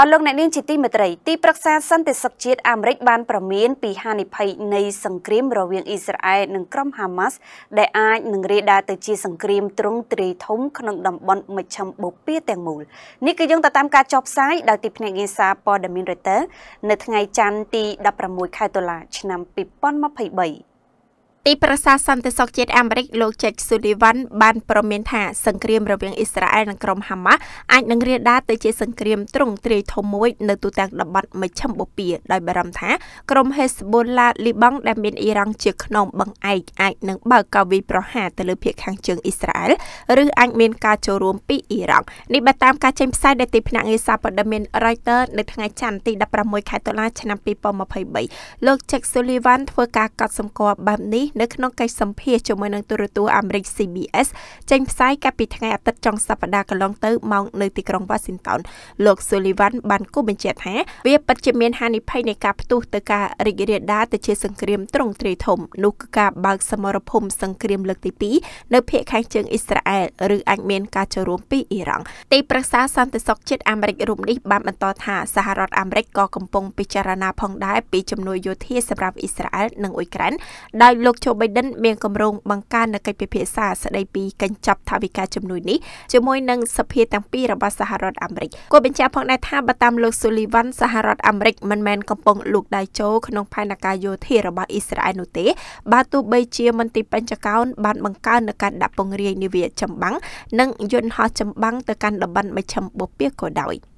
អស់លោកអ្នកនាងជាទីមេត្រីទីប្រឹក្សាសន្តិសុខជាតិអាមេរិកបានប្រមានពីហានិភ័យនៃសង្គ្រាមរវាងអ៊ីស្រាអែលនិងក្រុមហាម៉ាស់ដែលអាចនឹងរាលដាលទៅជាសង្គ្រាមទ្រង់ទ្រាយធំក្នុងតំបន់មជ្ឈមបូព៌ាទាំងមូលនេះគឺយោងទៅតាមការចុះផ្សាយដោយទីភ្នាក់ងារសារព័ត៌មាន Reuters នៅថ្ងៃច័ន្ទទី16ខែតុលាឆ្នាំ2023ទីប្រសាសន្តិសុខជាតិអាមេរិកលោក Jake Sullivan បានប្រមានថាសង្គ្រាមរវាងអ៊ីស្រាអែលនិងក្រុមហាម៉ាស់អាចនឹងរាលដាលទៅជាសង្គ្រាមទ្រង់ទ្រាយធំមួយនៅទូទាំងតំបន់មជ្ឈិមបូព៌ាដោយបារម្ភថាក្រុម Hezbollah លីបង់ដែលមានអ៊ីរ៉ង់ជាខ្នងបង្អែកអាចនឹងបើកកវីប្រហារទៅលើភៀកខាងជើងអ៊ីស្រាអែលឬអាចមានការចូលរួមពីអ៊ីរ៉ង់នេះបើតាមការចេញផ្សាយដែលទីភ្នាក់ងារសារព័ត៌មាន Reuters នៅថ្ងៃច័ន្ទទី16ខែតុលាឆ្នាំ2023លោក Jake Sullivan ធ្វើការកត់សម្គាល់បែបនេះនៅក្នុងកិច្ចសម្ភាសជាមួយនឹងទូរទស្សន៍អាមេរិក CBS ចេញផ្សាយកាលពីថ្ងៃអាទិត្យចុងសប្តាហ៍កន្លងទៅម៉ោងនៅទីក្រុង Washington លោក Sullivan បានគូបញ្ជាក់ថាវាពិតជាមានហានិភ័យនៃការផ្ទុះទៅការរីករាលដាលទៅជាសង្គ្រាមទ្រង់ទ្រាយធំនោះគឺការបើកសមរភូមិសង្គ្រាមលើកទី2នៅភូមិខាងជើងអ៊ីស្រាអែលឬអាចមានការចូលរួមពីអ៊ីរ៉ង់ទីប្រឹក្សាសន្តិសុខជាតិអាមេរិករូបនេះបានបន្តថាសហរដ្ឋអាមេរិកក៏កំពុងពិចារណាផងដែរពីជំនួយយោធាសម្រាប់អ៊ីស្រាអែលនិងអ៊ុយក្រែនដោយលោកជ Joe Biden មានគម្រោងបង្កើននូវកិច្ចពិភាក្សាស្ដីពីកញ្ចប់ថវិកាជំនួយនេះជាមួយនឹងសភាទាំងពីររបស់សហរដ្ឋអាមេរិកគាត់បញ្ជាក់ផងដែរថាបើតាមលោក Sullivan សហរដ្ឋអាមេរិកមិនមែនកំពុងលូកដៃចូលក្នុងផែនការយោធារបស់អ៊ីស្រាអែលនោះទេបើទោះបី ជាមន្ត្រីបញ្ចកោនបានបង្កើននូវការដាក់ពង្រាយនាវាចម្បាំងនិងយន្តហោះចម្បាំងទៅកាន់តំបន់មជ្ឈិមបូព៌ាក៏ដោយ។